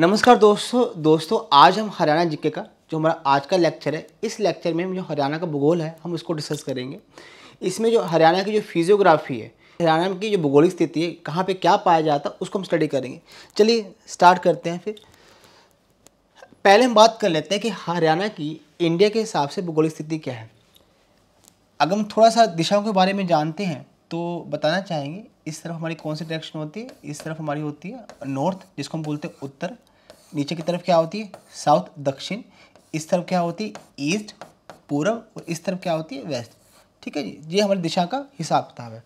नमस्कार दोस्तों दोस्तों आज हम हरियाणा जीके का जो हमारा आज का लेक्चर है इस लेक्चर में हम जो हरियाणा का भूगोल है हम उसको डिस्कस करेंगे इसमें जो हरियाणा की जो फिजियोग्राफी है हरियाणा की जो भूगोलिक स्थिति है कहाँ पे क्या पाया जाता है उसको हम स्टडी करेंगे चलिए स्टार्ट करते हैं फिर पहले हम बात कर लेते हैं कि हरियाणा की इंडिया के हिसाब से भूगोलिक स्थिति क्या है अगर हम थोड़ा सा दिशाओं के बारे में जानते हैं तो बताना चाहेंगे इस तरफ हमारी कौन सी डायरेक्शन होती है इस तरफ हमारी होती है नॉर्थ जिसको हम बोलते हैं उत्तर नीचे की तरफ क्या होती है साउथ दक्षिण इस तरफ क्या होती है ईस्ट पूर्व और इस तरफ क्या होती है वेस्ट ठीक है जी ये हमारी दिशा का हिसाब किताब है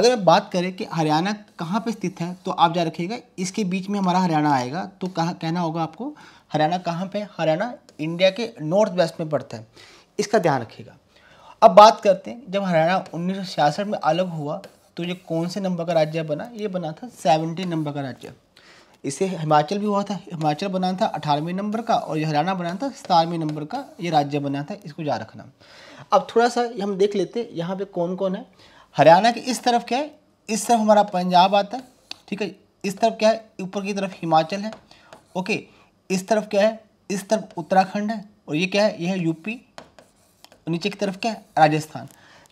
अगर आप बात करें कि हरियाणा कहाँ पर स्थित है तो आप जा रखिएगा इसके बीच में हमारा हरियाणा आएगा तो कहाँ कहना होगा आपको हरियाणा कहाँ पर हरियाणा इंडिया के नॉर्थ वेस्ट में पड़ता है इसका ध्यान रखिएगा अब बात करते हैं जब हरियाणा उन्नीस में अलग हुआ तो ये कौन से नंबर का राज्य बना ये बना था सेवनटीन नंबर का राज्य इसे हिमाचल भी हुआ था हिमाचल बना था अठारहवें नंबर का और ये हरियाणा बना था सतारहवें नंबर का ये राज्य बना था इसको याद रखना अब थोड़ा सा हम देख लेते हैं यहाँ पे कौन कौन है हरियाणा के इस तरफ क्या है इस तरफ हमारा पंजाब आता है ठीक है इस तरफ क्या है ऊपर की तरफ हिमाचल है ओके इस तरफ क्या है इस तरफ उत्तराखंड है और ये क्या है यह है यूपी और नीचे की तरफ क्या है राजस्थान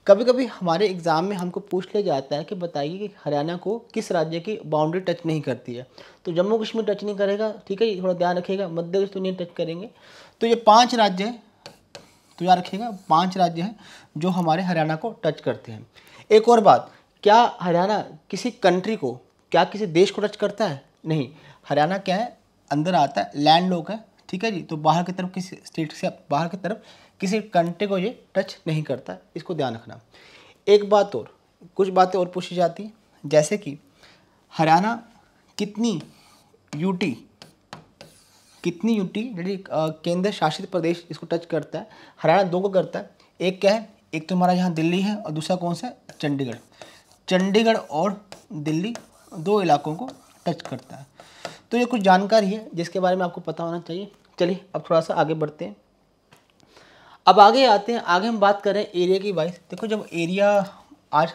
कभी कभी हमारे एग्ज़ाम में हमको पूछ लिया जाता है कि बताइए कि हरियाणा को किस राज्य की बाउंड्री टच नहीं करती है तो जम्मू कश्मीर टच नहीं करेगा ठीक है ये थोड़ा ध्यान रखिएगा मध्य प्रदेश तो नहीं टच करेंगे तो ये पांच राज्य हैं तो याद रखिएगा पांच राज्य हैं जो हमारे हरियाणा को टच करते हैं एक और बात क्या हरियाणा किसी कंट्री को क्या किसी देश को टच करता है नहीं हरियाणा क्या है अंदर आता है लैंड लोक है ठीक है जी तो बाहर की तरफ किसी स्टेट से बाहर की तरफ किसी कंटे को ये टच नहीं करता इसको ध्यान रखना एक बात और कुछ बातें और पूछी जाती हैं जैसे कि हरियाणा कितनी यूटी कितनी यूटी यानी केंद्र शासित प्रदेश इसको टच करता है हरियाणा दो को करता है एक क्या है एक तो हमारा यहाँ दिल्ली है और दूसरा कौन सा चंडीगढ़ चंडीगढ़ और दिल्ली दो इलाकों को टच करता है तो ये कुछ जानकारी है जिसके बारे में आपको पता होना चाहिए चलिए अब थोड़ा सा आगे बढ़ते हैं अब आगे आते हैं आगे हम बात करें एरिया की वाइज देखो जब एरिया आज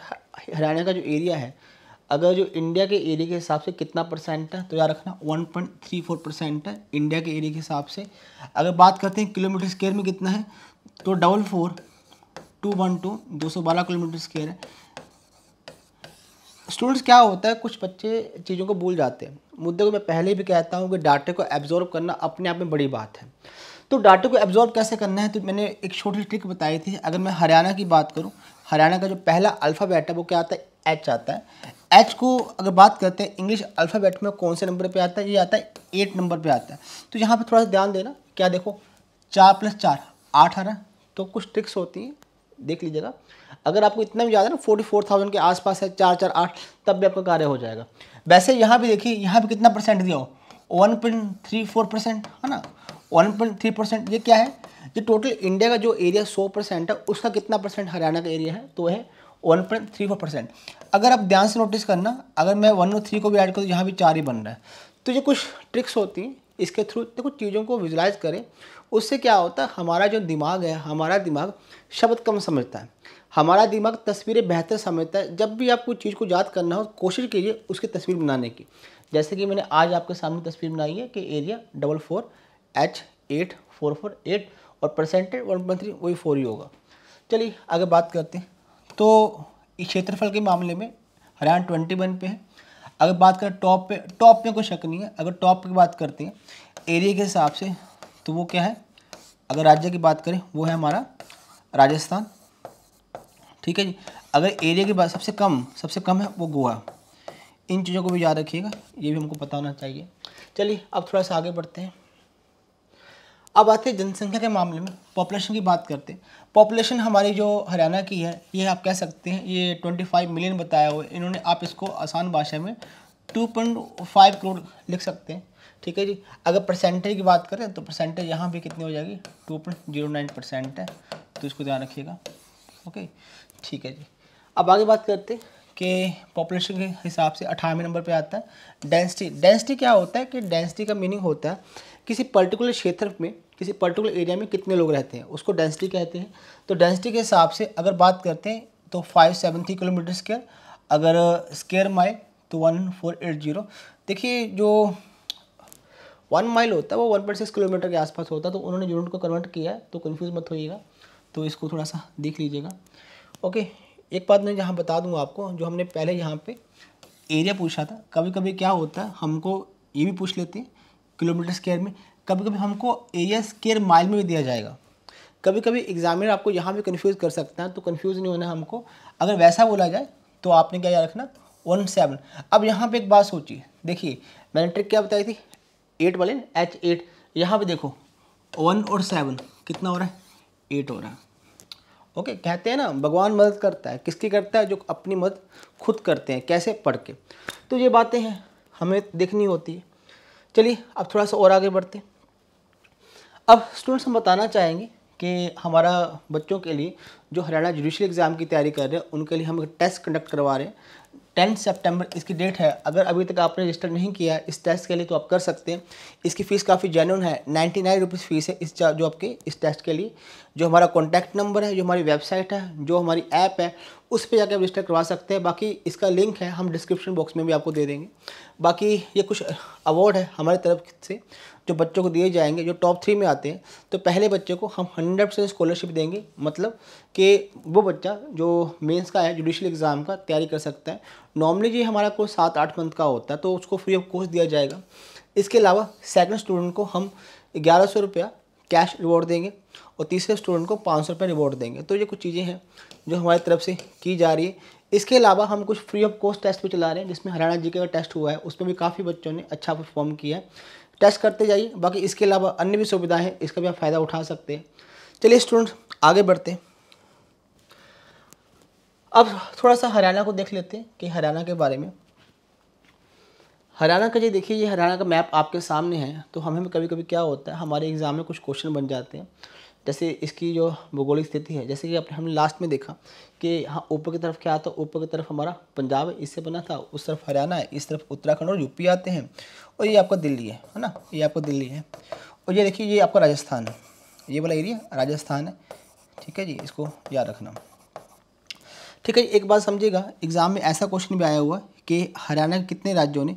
हरियाणा का जो एरिया है अगर जो इंडिया के एरिया के हिसाब से कितना परसेंट है तो याद रखना 1.34 परसेंट है इंडिया के एरिया के हिसाब से अगर बात करते हैं किलोमीटर स्केयर में कितना है तो double four two one two दो सौ बारह किलोमीटर स्केयर है स्टूडेंट्स क्या होता है कुछ बच्चे चीज़ों को भूल जाते हैं मुद्दे को मैं पहले भी कहता हूँ कि डाटे को एब्जॉर्व करना अपने आप में बड़ी बात है तो डाटा को एब्जॉर्ब कैसे करना है तो मैंने एक छोटी ट्रिक बताई थी अगर मैं हरियाणा की बात करूँ हरियाणा का जो पहला अल्फ़ाबेट है वो क्या आता है एच आता है एच को अगर बात करते हैं इंग्लिश अल्फ़ाबेट में कौन से नंबर पर आता है ये आता है एट नंबर पर आता है तो यहाँ पर थोड़ा सा ध्यान देना क्या देखो चार प्लस चार आठ आ तो कुछ ट्रिक्स होती हैं देख लीजिएगा अगर आपको इतना भी ज़्यादा ना फोर्टी फोर थाउजेंड के आसपास है चार चार आठ तब भी आपका कार्य हो जाएगा वैसे यहाँ भी देखिए यहाँ भी कितना परसेंट दिया हो one point three four percent है ना वन पॉइंट थ्री परसेंट ये क्या है ये टोटल इंडिया का जो एरिया सौ परसेंट है उसका कितना परसेंट हरियाणा का एरिया है तो है one point three four percent अगर आप ध्यान से नोटिस करना अगर मैं वन और थ्री को भी ऐड करूँ तो यहाँ भी चार ही बन रहा है तो ये कुछ ट्रिक्स होती हैं इसके थ्रू तो कुछ चीज़ों को विजुलाइज करें उससे क्या होता है हमारा जो दिमाग है हमारा दिमाग शब्द कम समझता है हमारा दिमाग तस्वीरें बेहतर समझता है जब भी आप कोई चीज़ को याद करना हो कोशिश कीजिए उसकी तस्वीर बनाने की जैसे कि मैंने आज आपके सामने तस्वीर बनाई है कि area double four H eight four four eight और परसेंटेज वन पॉइंट थ्री वही फोर ही होगा चलिए आगे बात करते हैं तो इस क्षेत्रफल के मामले में हरियाणा ट्वेंटी वन पे है अगर बात करें टॉप पे टॉप में कोई शक नहीं है अगर टॉप की बात करते हैं एरिया के हिसाब से तो वो क्या है अगर राज्य की बात करें वो है हमारा राजस्थान ठीक है जी अगर एरिया की बात सबसे कम सबसे कम है वो गोवा इन चीज़ों को भी याद रखिएगा ये भी हमको पता होना चाहिए चलिए अब थोड़ा सा आगे बढ़ते हैं अब आते हैं जनसंख्या के मामले में पॉपुलेशन की बात करते हैं पॉपुलेशन हमारी जो हरियाणा की है ये आप कह सकते हैं ये 25 मिलियन बताया हुआ है इन्होंने आप इसको आसान भाषा में 2.5 करोड़ लिख सकते हैं ठीक है जी अगर परसेंटेज की बात करें तो परसेंटेज यहाँ भी कितनी हो जाएगी नाइन परसेंट है तो इसको ध्यान रखिएगा ओके ठीक है जी अब आगे बात करते हैं कि पॉपुलेशन के हिसाब से अठारहवें नंबर पे आता है डेंसिटी डेंसिटी क्या होता है कि डेंसिटी का मीनिंग होता है किसी पर्टिकुलर क्षेत्र में किसी पर्टिकुलर एरिया में कितने लोग रहते हैं उसको डेंसिटी कहते हैं तो डेंसिटी के हिसाब से अगर बात करते हैं तो five seven three kilometre square अगर स्केयर माइल तो वन फोर एट जीरो देखिए जो वन माइल होता है वो वन पॉइंट सिक्स किलोमीटर के आसपास होता है तो उन्होंने यूनिट को कन्वर्ट किया है तो कन्फ्यूज़ मत होइएगा तो इसको थोड़ा सा देख लीजिएगा ओके एक बात मैं यहाँ बता दूँगा आपको जो हमने पहले यहाँ पर एरिया पूछा था कभी कभी क्या होता है हमको ये भी पूछ लेते हैं किलोमीटर स्केयर में कभी कभी हमको एस केयर माइल में भी दिया जाएगा कभी कभी एग्जामिनर आपको यहाँ भी कन्फ्यूज़ कर सकता है तो कन्फ्यूज़ नहीं होना हमको अगर वैसा बोला जाए तो आपने क्या याद रखना वन सेवन अब यहाँ पे एक बात सोचिए देखिए मैंने ट्रिक क्या बताई थी एट वाले एच एट यहाँ पर देखो वन और सेवन कितना हो रहा है एट हो रहा है ओके okay, कहते हैं ना भगवान मदद करता है किसकी करता है जो अपनी मदद खुद करते हैं कैसे पढ़ के तो ये बातें हैं हमें देखनी होती है चलिए अब थोड़ा सा और आगे बढ़ते हैं अब स्टूडेंट्स हम बताना चाहेंगे कि हमारा बच्चों के लिए जो हरियाणा जुडिशल एग्ज़ाम की तैयारी कर रहे हैं उनके लिए हम टेस्ट कंडक्ट करवा रहे हैं टेंथ सेप्टेम्बर इसकी डेट है अगर अभी तक आपने रजिस्टर नहीं किया इस टेस्ट के लिए तो आप कर सकते हैं इसकी फ़ीस काफ़ी जेन्यून है नाइन्टी नाइन रुपीज़ फ़ीस है इस जो आपके इस टेस्ट के लिए जो हमारा कॉन्टैक्ट नंबर है जो हमारी वेबसाइट है जो हमारी ऐप है उस पर जाकर आप रजिस्टर करवा सकते हैं बाकी इसका लिंक है हम डिस्क्रिप्शन बॉक्स में भी आपको दे देंगे बाकी ये कुछ अवार्ड है हमारी तरफ से जो बच्चों को दिए जाएंगे जो टॉप थ्री में आते हैं तो पहले बच्चे को हम हंड्रेड परसेंट स्कॉलरशिप देंगे मतलब कि वो बच्चा जो मेंस का है जुडिशल एग्ज़ाम का तैयारी कर सकता है नॉर्मली जी हमारा कोर्स सात आठ मंथ का होता है तो उसको फ्री ऑफ कोर्स दिया जाएगा इसके अलावा सेकंड स्टूडेंट को हम ग्यारह सौ रुपया कैश रिवॉर्ड देंगे और तीसरे स्टूडेंट को पाँच सौ रुपये रिवॉर्ड देंगे तो ये कुछ चीज़ें हैं जो हमारी तरफ से की जा रही है इसके अलावा हम कुछ फ्री ऑफ कॉस्ट टेस्ट भी चला रहे हैं जिसमें हरियाणा जी का टेस्ट हुआ है उसमें भी काफ़ी बच्चों ने अच्छा परफॉर्म किया है टेस्ट करते जाइए बाकी इसके अलावा अन्य भी सुविधाएँ हैं इसका भी आप फ़ायदा उठा सकते हैं चलिए स्टूडेंट्स आगे बढ़ते हैं अब थोड़ा सा हरियाणा को देख लेते हैं कि हरियाणा के बारे में हरियाणा का जी देखिए ये हरियाणा का मैप आपके सामने है तो हमें कभी कभी क्या होता है हमारे एग्ज़ाम में कुछ क्वेश्चन बन जाते हैं जैसे इसकी जो भौगोलिक स्थिति है जैसे कि आपने हमने लास्ट में देखा कि हाँ ऊपर की तरफ क्या आता है ऊपर की तरफ हमारा पंजाब इससे बना था उस तरफ हरियाणा है इस तरफ उत्तराखंड और यूपी आते हैं और ये आपका दिल्ली है है ना ये आपका दिल्ली है और ये देखिए ये आपका राजस्थान है ये वाला एरिया राजस्थान है ठीक है जी इसको याद रखना ठीक है जी एक बात समझिएगा एग्ज़ाम में ऐसा क्वेश्चन भी आया हुआ है कि हरियाणा के कितने राज्यों ने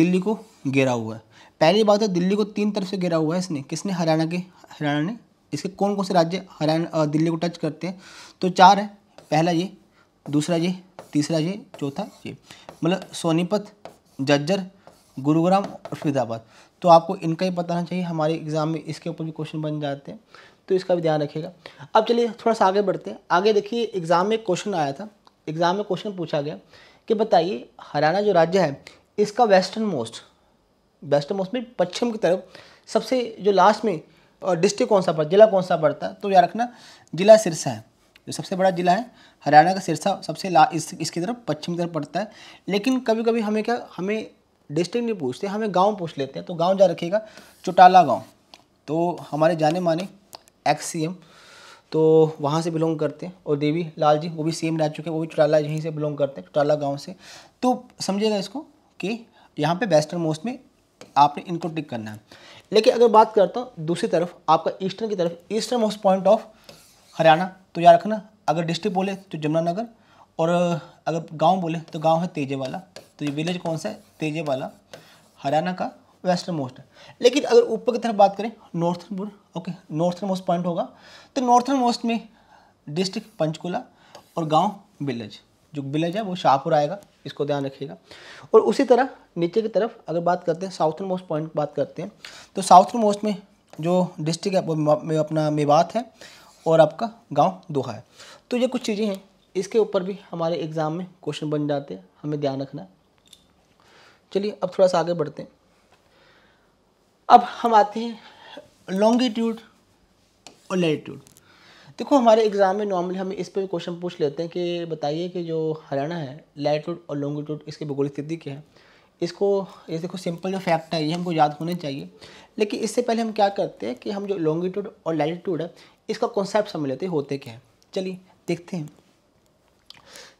दिल्ली को घेरा हुआ है पहली बात है तो दिल्ली को तीन तरफ से घेरा हुआ है इसने किसने हरियाणा के हरियाणा ने इसके कौन कौन से राज्य हरियाणा दिल्ली को टच करते हैं तो चार है पहला ये दूसरा ये तीसरा ये चौथा ये मतलब सोनीपत जज्जर गुरुग्राम और फरीदाबाद तो आपको इनका ही पता होना चाहिए हमारे एग्जाम में इसके ऊपर भी क्वेश्चन बन जाते हैं तो इसका भी ध्यान रखिएगा अब चलिए थोड़ा सा आगे बढ़ते हैं आगे देखिए एग्ज़ाम में क्वेश्चन आया था एग्ज़ाम में क्वेश्चन पूछा गया कि बताइए हरियाणा जो राज्य है इसका वेस्टर्न मोस्ट वेस्टर्न मोस्ट में पश्चिम की तरफ सबसे जो लास्ट में और डिस्ट्रिक्ट कौन सा पड़ता जिला कौन सा पड़ता तो याद रखना जिला सिरसा है जो सबसे बड़ा जिला है हरियाणा का सिरसा सबसे ला इस, इसकी तरफ पश्चिम की तरफ पड़ता है लेकिन कभी कभी हमें क्या हमें डिस्ट्रिक्ट नहीं पूछते हमें गांव पूछ लेते हैं तो गांव जा रखेगा चौटाला गांव तो हमारे जाने माने एक्स सी एम तो वहाँ से बिलोंग करते हैं और देवी लाल जी वो भी सेम रह चुके हैं वो भी चौटाला यहीं से बिलोंग करते हैं चौटाला गाँव से तो समझिएगा इसको कि यहाँ पे वेस्टर्न मोस्ट में आपने इनको टिक करना है लेकिन अगर बात करता हूँ दूसरी तरफ आपका ईस्टर्न की तरफ eastern most point of Haryana तो याद रखना अगर डिस्ट्रिक्ट बोले तो जमुनानगर और अगर गांव बोले तो गांव है तेजेवाला तो ये विलेज कौन सा है तेजेवाला हरियाणा का वेस्टर्न मोस्ट है लेकिन अगर ऊपर की तरफ बात करें northern okay northern most point होगा तो नॉर्थर्न मोस्ट में डिस्ट्रिक्ट पंचकुला और गांव विलेज जो विलेज है वो शाहपुर आएगा इसको ध्यान रखिएगा और उसी तरह नीचे की तरफ अगर बात करते हैं साउथन मोस्ट पॉइंट बात करते हैं तो साउथन मोस्ट में जो डिस्ट्रिक्ट है वो अपना मेवात है और आपका गांव दोहा है तो ये कुछ चीज़ें हैं इसके ऊपर भी हमारे एग्ज़ाम में क्वेश्चन बन जाते हैं हमें ध्यान रखना है चलिए अब थोड़ा सा आगे बढ़ते हैं अब हम आते हैं लॉन्गिट्यूड और लेटीट्यूड देखो हमारे एग्ज़ाम में नॉर्मली हम इस पर क्वेश्चन पूछ लेते हैं कि बताइए कि जो हरियाणा है लैटिट्यूड और लॉन्गिट्यूड इसके भूगोलिक स्थिति क्या है इसको ये देखो सिंपल जो फैक्ट है ये हमको याद होने चाहिए लेकिन इससे पहले हम क्या करते हैं कि हम जो लॉन्गिट्यूड और लैटिट्यूड है इसका कॉन्सेप्ट समझ लेते हैं होते क्या है चलिए देखते हैं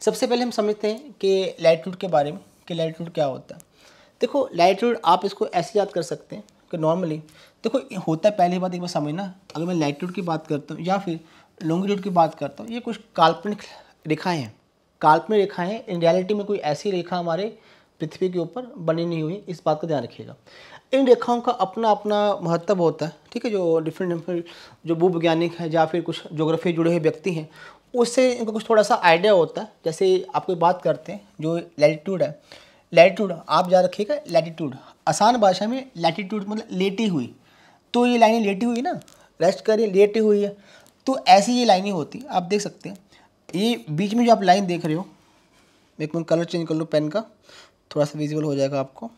सबसे पहले हम समझते हैं कि लैटिट्यूड के बारे में कि लैटिट्यूड क्या होता है देखो लैटिट्यूड आप इसको ऐसे याद कर सकते हैं कि नॉर्मली देखो होता है पहली बात एक बार समझना अगर मैं लैटिट्यूड की बात करता हूँ या फिर लॉन्गिट्यूड की बात करता हूँ ये कुछ काल्पनिक रेखाएँ हैं काल्पनिक रेखाएँ हैं इन रियलिटी में कोई ऐसी रेखा हमारे पृथ्वी के ऊपर बनी नहीं हुई इस बात का ध्यान रखिएगा इन रेखाओं का अपना अपना महत्व होता है ठीक है जो डिफरेंट डिफरेंट जो भूवैज्ञानिक है या फिर कुछ जोग्राफी जुड़े हुए व्यक्ति हैं उससे इनको कुछ थोड़ा सा आइडिया होता है जैसे आप कोई बात करते हैं जो लैटिट्यूड है लैटिट्यूड आप याद रखिएगा लैटिट्यूड आसान भाषा में लैटिट्यूड मतलब लेटी हुई तो ये लाइनें लेटी हुई ना रेस्ट करिए लेटी हुई है तो ऐसी ये लाइनें होती आप देख सकते हैं ये बीच में जो आप लाइन देख रहे हो एक मिनट कलर चेंज कर लो पेन का थोड़ा सा विजिबल हो जाएगा आपको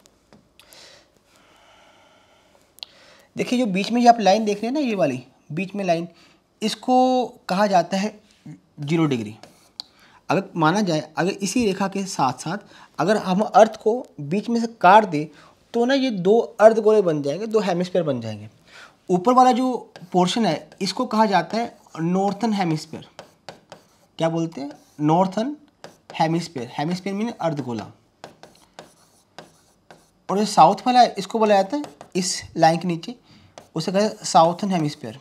देखिए जो बीच में जो आप लाइन देख रहे हैं ना ये वाली बीच में लाइन इसको कहा जाता है जीरो डिग्री अगर माना जाए अगर इसी रेखा के साथ साथ अगर हम अर्थ को बीच में से काट दें तो ना ये दो अर्ध गोले बन जाएंगे दो हेमिस्फीयर बन जाएंगे ऊपर वाला जो पोर्शन है इसको कहा जाता है नॉर्थन हेमिस्फेयर क्या बोलते हैं नॉर्थन हेमिस्फेयर हेमिस्फेयर मीन अर्धगोला और ये साउथ वाला है इसको बोला जाता है इस लाइन के नीचे उसे कहते साउथन हेमिस्फेयर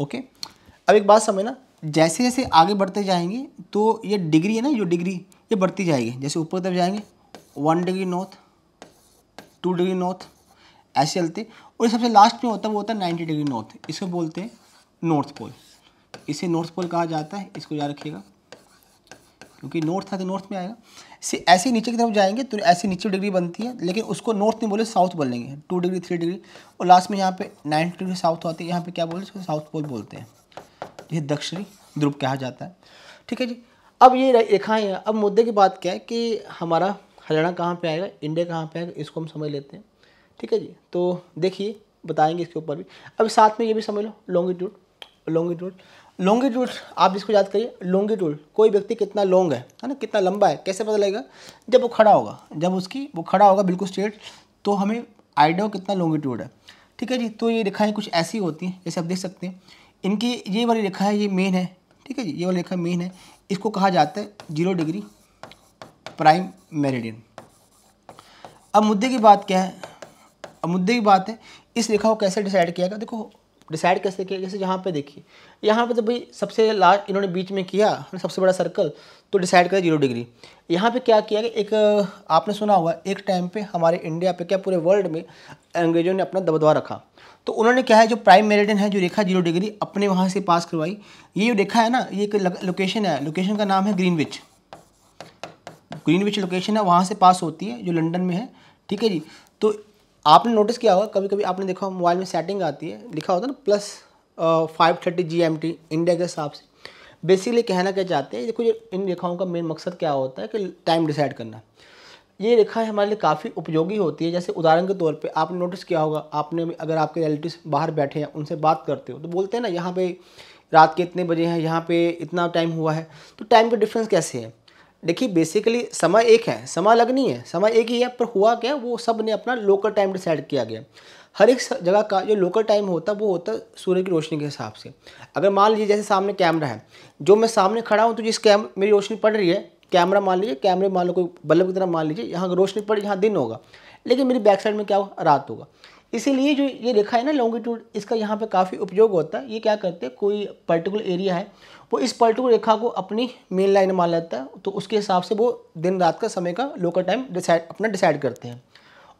ओके अब एक बात समझना जैसे जैसे आगे बढ़ते जाएंगे तो ये डिग्री है ना जो डिग्री ये बढ़ती जाएगी जैसे ऊपर तरफ जाएंगे one degree north two degree north ऐसे चलते और सबसे लास्ट में होता है वो होता है नाइन्टी डिग्री नॉर्थ इसको बोलते हैं नॉर्थ पोल इसे नॉर्थ पोल कहा जाता है इसको याद रखिएगा क्योंकि नॉर्थ है तो नॉर्थ में आएगा इसे ऐसे नीचे की तरफ जाएंगे तो ऐसे नीचे डिग्री बनती है लेकिन उसको नॉर्थ में बोले साउथ बोल लेंगे टू डिग्री थ्री डिग्री और लास्ट में यहाँ पे नाइन्टी डिग्री साउथ होती है यहाँ पे क्या बोले इसको साउथ पोल बोलते हैं जिसे दक्षिणी ध्रुव कहा जाता है ठीक है जी अब ये रेखाएँ हैं अब मुद्दे की बात क्या है कि हमारा हरियाणा कहाँ पे आएगा इंडिया कहाँ पे आएगा इसको हम समझ लेते हैं ठीक है जी तो देखिए बताएंगे इसके ऊपर भी अब साथ में ये भी समझ लो लॉन्गिट्यूड लॉन्गिट्यूड लॉन्गिट्यूड आप जिसको याद करिए लॉन्गिट्यूड कोई व्यक्ति कितना लॉन्ग है है ना कितना लंबा है कैसे पता लगेगा जब वो खड़ा होगा जब उसकी वो खड़ा होगा बिल्कुल स्ट्रेट तो हमें आइडिया कितना लॉन्गिट्यूड है ठीक है जी तो ये रेखाएँ कुछ ऐसी होती हैं जैसे आप देख सकते हैं इनकी ये वाली रेखा है ये मेन है ठीक है जी ये वाली रेखा मेन है इसको कहा जाता है जीरो डिग्री प्राइम मेरिडियन अब मुद्दे की बात क्या है अब मुद्दे की बात है इस रेखा को कैसे डिसाइड किया गया देखो डिसाइड कैसे किया जैसे यहाँ पे देखिए यहाँ पे जब भाई सबसे लास्ट इन्होंने बीच में किया मतलब सबसे बड़ा सर्कल तो डिसाइड करें जीरो डिग्री यहाँ पे क्या किया कि एक आपने सुना होगा एक टाइम पे हमारे इंडिया पे क्या पूरे वर्ल्ड में अंग्रेजों ने अपना दबदबा रखा तो उन्होंने क्या है जो प्राइम मेरिडियन है जो रेखा जीरो डिग्री अपने वहाँ से पास करवाई ये जो रेखा है ना ये एक लोकेशन है लोकेशन का नाम है ग्रीनविच ग्रीन विच लोकेशन है वहाँ से पास होती है जो लंडन में है ठीक है जी तो आपने नोटिस किया होगा कभी कभी आपने देखा मोबाइल में सेटिंग आती है लिखा होता है ना plus five thirty G M T India के हिसाब से बेसिकली कहना क्या चाहते हैं देखो ये इन रेखाओं का मेन मकसद क्या होता है कि टाइम डिसाइड करना ये रेखा हमारे लिए काफ़ी उपयोगी होती है जैसे उदाहरण के तौर पे आपने नोटिस किया होगा आपने अगर आपके रिलेटिव बाहर बैठे हैं उनसे बात करते हो तो बोलते हैं ना यहाँ पे रात के इतने बजे हैं यहाँ पे इतना टाइम हुआ है तो टाइम का डिफरेंस कैसे है देखिए बेसिकली समय एक है समय अलग नहीं है समय एक ही है पर हुआ क्या वो सब ने अपना लोकल टाइम डिसाइड किया गया हर एक जगह का जो लोकल टाइम होता है वो होता है सूर्य की रोशनी के हिसाब से अगर मान लीजिए जैसे सामने कैमरा है जो मैं सामने खड़ा हूँ तो जिस कैम मेरी रोशनी पड़ रही है कैमरा मान लीजिए कैमरे मान लो कोई बल्ब की तरह मान लीजिए यहाँ रोशनी पड़ यहाँ दिन होगा लेकिन मेरी बैक साइड में क्या होगा रात होगा इसीलिए जो ये रेखा है ना लॉन्गिट्यूड इसका यहाँ पर काफ़ी उपयोग होता है ये क्या करते हैं कोई पर्टिकुलर एरिया है वो इस पर्टिकुलर रेखा को अपनी मेन लाइन मान लेता है तो उसके हिसाब से वो दिन रात का समय का लोकल टाइम डिसाइड अपना डिसाइड करते हैं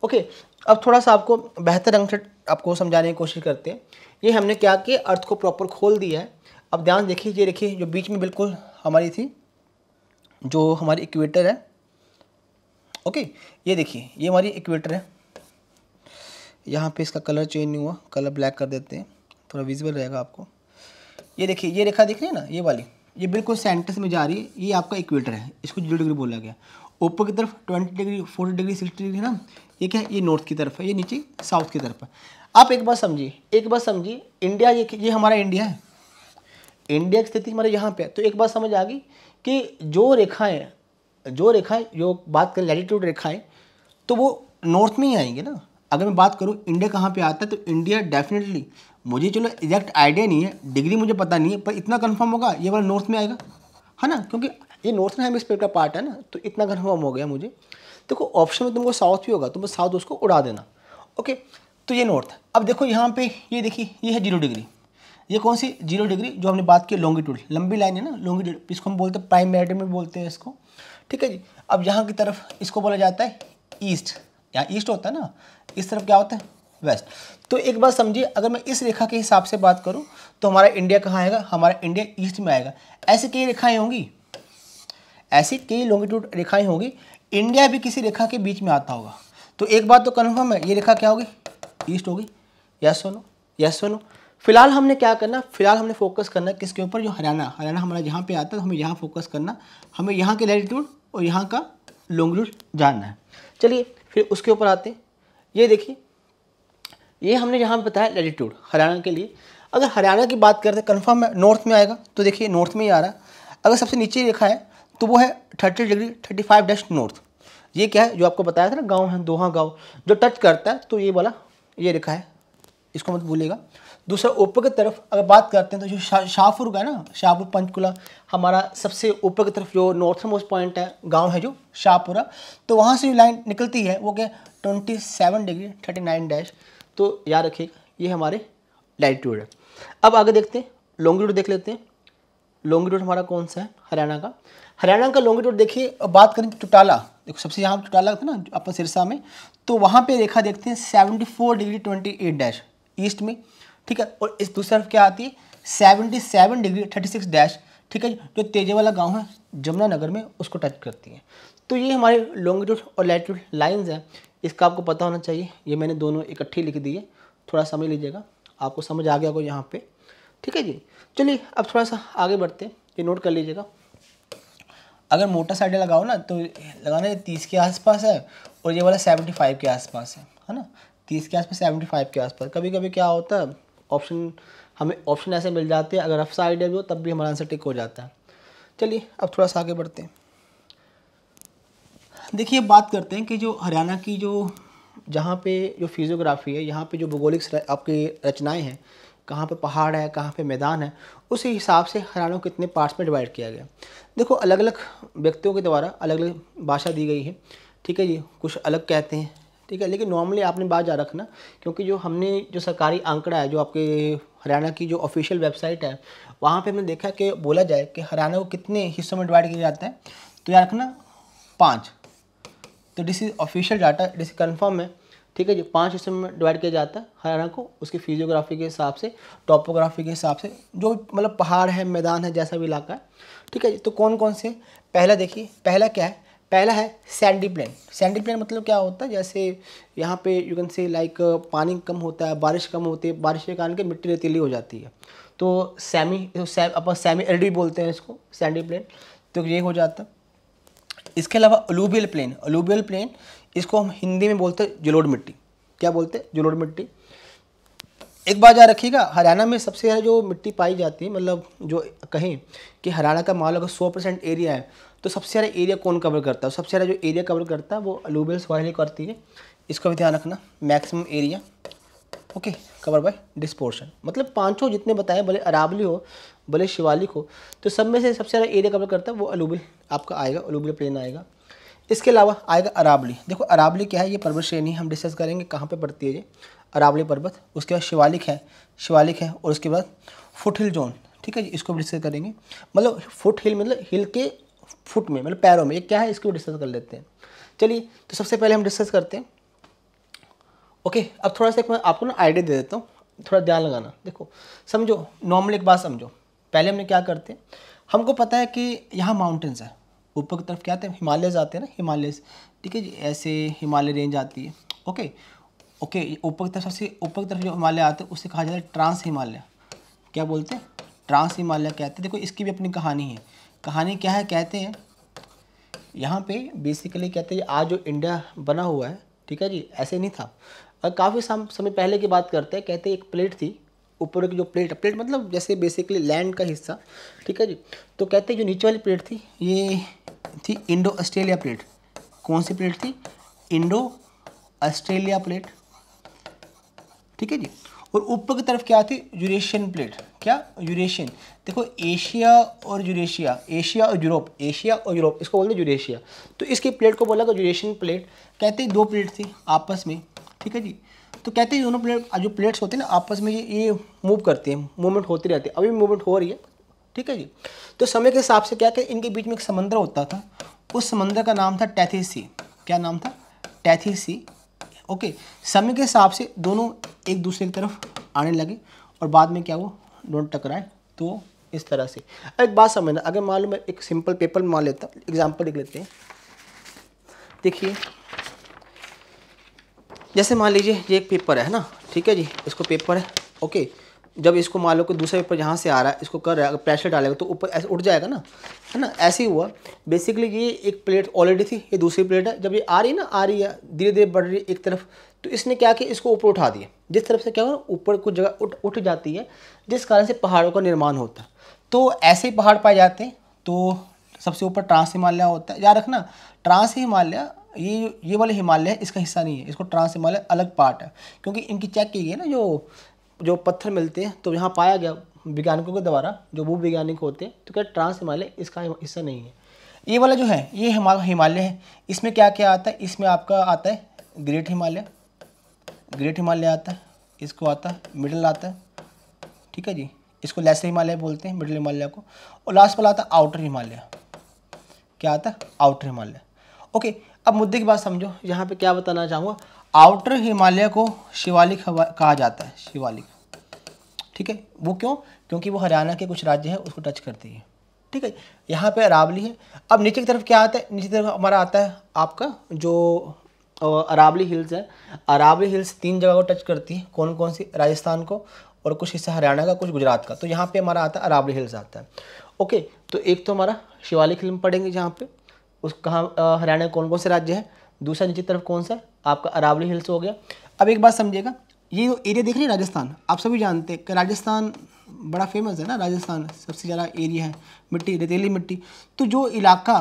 ओके अब थोड़ा सा आपको बेहतर ढंग से आपको समझाने की कोशिश करते हैं ये हमने क्या किया अर्थ को प्रॉपर खोल दिया है अब ध्यान देखिए ये देखिए जो बीच में बिल्कुल हमारी थी जो हमारी इक्वेटर है ओके ये देखिए ये हमारी इक्वेटर है यहाँ पे इसका कलर चेंज नहीं हुआ कलर ब्लैक कर देते हैं थोड़ा विजिबल रहेगा आपको ये देखिए ये रेखा देख रही है ना ये वाली ये बिल्कुल सेंटर से में जा रही है ये आपका इक्वेटर है इसको जीरो डिग्री बोला गया ऊपर की तरफ twenty degree forty degree sixty degree ना ये क्या है ये नॉर्थ की तरफ है ये नीचे साउथ की तरफ है आप एक बार समझिए एक बार समझिए इंडिया ये ये हमारा इंडिया है इंडिया की स्थिति हमारे यहाँ पे है तो एक बात समझ आ गई कि जो रेखाएं जो रेखाएं जो बात करें लैटिट्यूड रेखाएं तो वो नॉर्थ में ही आएंगे ना अगर मैं बात करूँ इंडिया कहाँ पे आता है तो इंडिया डेफिनेटली मुझे चलो एग्जैक्ट आइडिया नहीं है डिग्री मुझे पता नहीं है पर इतना कन्फर्म होगा ये वाला नॉर्थ में आएगा है ना क्योंकि ये नॉर्थ में स्पेयर का पार्ट है ना तो इतना कन्फर्म हो गया मुझे देखो तो ऑप्शन में तुमको साउथ भी होगा तुम तो साउथ उसको उड़ा देना ओके तो ये नॉर्थ अब देखो यहाँ पे ये देखिए ये है जीरो डिग्री ये कौन सी जीरो डिग्री जो हमने बात की लॉन्गिट्यूड लंबी लाइन है ना लॉन्गिट्यूड इसको हम बोलते हैं प्राइम मेरिटम में बोलते हैं इसको ठीक है जी अब यहाँ की तरफ इसको बोला जाता है ईस्ट यहाँ ईस्ट होता है ना इस तरफ क्या होता है वेस्ट तो एक बात समझिए अगर मैं इस रेखा के हिसाब से बात करूँ तो हमारा इंडिया कहाँ आएगा हमारा इंडिया ईस्ट में आएगा ऐसी कई रेखाएँ होंगी ऐसी कई लॉन्गिट्यूड रेखाएँ होंगी इंडिया भी किसी रेखा के बीच में आता होगा तो एक बात तो कन्फर्म है ये रेखा क्या होगी ईस्ट होगी यस सोनो यस सोनो फिलहाल हमने क्या करना फिलहाल हमने फोकस करना किसके ऊपर जो हरियाणा हरियाणा हमारा जहाँ पे आता है तो हमें यहाँ फोकस करना हमें यहाँ के लैटिट्यूड और यहाँ का लॉन्गिट्यूड जानना है चलिए फिर उसके ऊपर आते ये देखिए ये हमने यहाँ बताया लेटीट्यूड हरियाणा के लिए अगर हरियाणा की बात करते कन्फर्म नॉर्थ में आएगा तो देखिए नॉर्थ में ही आ रहा है अगर सबसे नीचे रेखा है तो वो है thirty degree thirty five dash north ये क्या है जो आपको बताया था ना गाँव है दोहा गाँव जो टच करता है तो ये वाला ये रेखा है इसको मत भूलिएगा दूसरा ऊपर की तरफ अगर बात करते हैं तो जो शा, शाहपुर का है ना शाहपुर पंचकुला हमारा सबसे ऊपर की तरफ जो नॉर्थ मोस्ट पॉइंट है गांव है जो शाहपुरा तो वहाँ से जो लाइन निकलती है वो क्या twenty seven degree thirty nine dash तो याद रखिएगा ये हमारे लैटिट्यूड है अब आगे देखते हैं लॉन्गिट्यूड देख लेते हैं लॉन्गिट्यूड हमारा कौन सा है हरियाणा का हरियाणा का लॉन्गिट्यूड देखिए और बात करें टोटाला देखो सबसे यहाँ टोटाला था ना अपन सिरसा में तो वहाँ पर रेखा देखते हैं seventy four degree twenty eight dash east में ठीक है और इस दूसरी तरफ क्या आती है seventy seven degree thirty six dash ठीक है जो तेजे वाला गाँव है जमुनानगर में उसको टच करती है तो ये हमारे लॉन्गिट्यूड और लैटिट्यूड लाइन्स हैं इसका आपको पता होना चाहिए ये मैंने दोनों इकट्ठी लिख दिए थोड़ा समझ लीजिएगा आपको समझ आ गया होगा यहाँ पे ठीक है जी चलिए अब थोड़ा सा आगे बढ़ते हैं ये नोट कर लीजिएगा अगर मोटा साइड लगाओ ना तो लगाना ये तीस के आसपास है और ये वाला सेवेंटी फाइव के आसपास है है ना तीस के आसपास सेवेंटी फाइव के आसपास कभी कभी क्या होता है ऑप्शन हमें ऑप्शन ऐसे मिल जाते हैं अगर रफ आइडिया भी हो तब भी हमारा आंसर टिक हो जाता है चलिए अब थोड़ा सा आगे बढ़ते हैं देखिए बात करते हैं कि जो हरियाणा की जो जहाँ पे जो फिजियोग्राफी है यहाँ पे जो भौगोलिक आपकी रचनाएं हैं कहाँ पे पहाड़ है कहाँ पे मैदान है उस हिसाब से हरियाणा को कितने पार्ट्स में डिवाइड किया गया देखो अलग अलग व्यक्तियों के द्वारा अलग अलग भाषा दी गई है ठीक है जी कुछ अलग कहते हैं ठीक है लेकिन नॉर्मली आपने बात जा रखना क्योंकि जो हमने जो सरकारी आंकड़ा है जो आपके हरियाणा की जो ऑफिशियल वेबसाइट है वहाँ पे हमने देखा कि बोला जाए कि हरियाणा को कितने हिस्सों में डिवाइड किया जाता है तो याद रखना पाँच तो this is official data this confirm है ठीक है जो पांच हिस्सों में डिवाइड किया जाता है हरियाणा को उसकी फिजियोग्राफी के हिसाब से टॉपोग्राफी के हिसाब से जो मतलब पहाड़ है मैदान है जैसा भी इलाका है ठीक है तो कौन कौन से पहला देखिए पहला क्या है पहला है सैंडी प्लेन सैंडी प्लेन मतलब क्या होता है जैसे यहाँ पे यू कैन से लाइक पानी कम होता है बारिश कम होती है बारिश के कारण के मिट्टी रेतीली हो जाती है तो सैमी तो अपन सैमी एलडी बोलते हैं इसको सैंडी प्लेन तो ये हो जाता है इसके अलावा अलूबियल प्लेन अलूबियल प्लेन इसको हम हिंदी में बोलते हैं जलोड़ मिट्टी क्या बोलते हैं जलोड़ मिट्टी एक बात याद रखिएगा हरियाणा में सबसे ज़्यादा जो मिट्टी पाई जाती है मतलब जो कहें कि हरियाणा का मान लो अगर सौ परसेंट एरिया है तो सबसे ज़्यादा एरिया कौन कवर करता है सबसे ज़्यादा जो एरिया कवर करता है वो अलूबियल सॉइल करती है इसका भी ध्यान रखना maximum area okay cover by dispersion मतलब पाँचों जितने बताए भले अरावली हो भले शिवालिक हो तो सब में से सबसे ज़्यादा एरिया कवर करता है वो अलूबिल आपका आएगा अलूबिल प्लेन आएगा इसके अलावा आएगा अरावली देखो अरावली क्या है ये पर्वत श्रेणी हम डिस्कस करेंगे कहाँ पर पड़ती है ये अरावली पर्वत उसके बाद शिवालिक है शिवालिक है और उसके बाद फुट हिल जोन ठीक है जी इसको भी डिस्कस करेंगे मतलब फुट हिल मतलब हिल के फुट में मतलब पैरों में ये क्या है इसको डिस्कस कर लेते हैं चलिए तो सबसे पहले हम डिस्कस करते हैं ओके अब थोड़ा सा एक मैं आपको ना आइडिया दे देता हूँ थोड़ा ध्यान लगाना देखो समझो नॉर्मल एक बात समझो पहले हमने क्या करते हैं हमको पता है कि यहाँ माउंटेंस है ऊपर की तरफ क्या आते हैं हिमालयज आते हैं ना हिमालय ठीक है जी ऐसे हिमालय रेंज आती है ओके ओके ऊपर की तरफ सबसे ऊपर की तरफ जो हिमालय आते हैं उसे कहा जाता है ट्रांस हिमालय क्या बोलते हैं ट्रांस हिमालय कहते हैं देखो इसकी भी अपनी कहानी है कहानी क्या है कहते हैं यहाँ पे बेसिकली कहते हैं आज जो इंडिया बना हुआ है ठीक है जी ऐसे नहीं था और काफ़ी समय पहले की बात करते हैं कहते हैं एक प्लेट थी ऊपर की जो प्लेट प्लेट मतलब जैसे बेसिकली लैंड का हिस्सा ठीक है जी तो कहते हैं जो नीचे वाली प्लेट थी ये थी इंडो ऑस्ट्रेलिया प्लेट कौन सी प्लेट थी इंडो ऑस्ट्रेलिया प्लेट ठीक है जी और ऊपर की तरफ क्या थी यूरेशियन प्लेट क्या यूरेशियन देखो एशिया और यूरेशिया एशिया और यूरोप एशिया और यूरोप इसको बोलते हैं यूरेशिया तो इसके प्लेट को बोला गया यूरेशियन प्लेट कहते हैं दो प्लेट थी आपस में ठीक है जी तो कहते हैं दोनों प्लेट जो प्लेट्स होते हैं ना आपस में ये मूव करते हैं मूवमेंट होती रहती है अभी मूवमेंट हो रही है ठीक है जी तो समय के हिसाब से क्या कि इनके बीच में एक समंदर होता था उस समंदर का नाम था टैथीसी क्या नाम था टैथीसी ओके समय के हिसाब से दोनों एक दूसरे की तरफ आने लगे और बाद में क्या वो दोनों टकराए तो इस तरह से एक बात समझना अगर मान लो मैं एक सिंपल पेपर मान लेता एग्जाम्पल लिख लेते हैं देखिए जैसे मान लीजिए ये एक पेपर है ना ठीक है जी इसको पेपर है ओके जब इसको मान लो कि दूसरा पेपर यहाँ से आ रहा है इसको कर रहा है अगर प्रेशर डालेगा तो ऊपर ऐसे उठ जाएगा ना है ना ऐसे ही हुआ बेसिकली ये एक प्लेट ऑलरेडी थी ये दूसरी प्लेट है जब ये आ रही है ना आ रही है धीरे धीरे बढ़ रही है एक तरफ तो इसने क्या किया इसको ऊपर उठा दिया जिस तरफ से क्या हुआ ऊपर कुछ जगह उठ उठ जाती है जिस कारण से पहाड़ों का निर्माण होता है तो ऐसे ही पहाड़ पाए जाते हैं तो सबसे ऊपर ट्रांस हिमालय होता है याद रखना ट्रांस हिमालय ये ये वाले हिमालय है इसका हिस्सा नहीं है इसको ट्रांस हिमालय अलग पार्ट है क्योंकि इनकी चेक की गई ना जो जो पत्थर मिलते हैं तो यहाँ पाया गया वैज्ञानिकों के द्वारा जो भू वैज्ञानिक होते हैं तो क्या ट्रांस हिमालय इसका हिस्सा नहीं है ये वाला जो है ये हिमालय है इसमें क्या क्या आता है इसमें आपका आता है ग्रेट हिमालय ग्रेट हिमालय आता है इसको आता है मिडल आता है ठीक है जी इसको लेसर हिमालय बोलते हैं मिडल हिमालय को और लास्ट वाला आता है आउटर हिमालय क्या आता है आउटर हिमालय ओके अब मुद्दे की बात समझो यहाँ पे क्या बताना चाहूँगा आउटर हिमालय को शिवालिक कहा जाता है शिवालिक ठीक है वो क्यों क्योंकि वो हरियाणा के कुछ राज्य हैं उसको टच करती है ठीक है यहाँ पे अरावली है अब नीचे की तरफ क्या आता है नीचे तरफ हमारा आता है आपका जो अरावली हिल्स है अरावली हिल्स तीन जगह को टच करती है कौन कौन सी राजस्थान को और कुछ हिस्सा हरियाणा का कुछ गुजरात का तो यहाँ पे हमारा आता है अरावली हिल्स आता है ओके तो एक तो हमारा शिवालिक हिल पड़ेंगे जहाँ पर उस कहाँ हरियाणा कौन कौन से राज्य है दूसरा नीचे तरफ कौन सा आपका अरावली हिल्स हो गया अब एक बात समझिएगा ये जो एरिया देख रहे हैं राजस्थान आप सभी जानते हैं कि राजस्थान बड़ा फेमस है ना राजस्थान सबसे ज़्यादा एरिया है मिट्टी रेतीली मिट्टी तो जो इलाका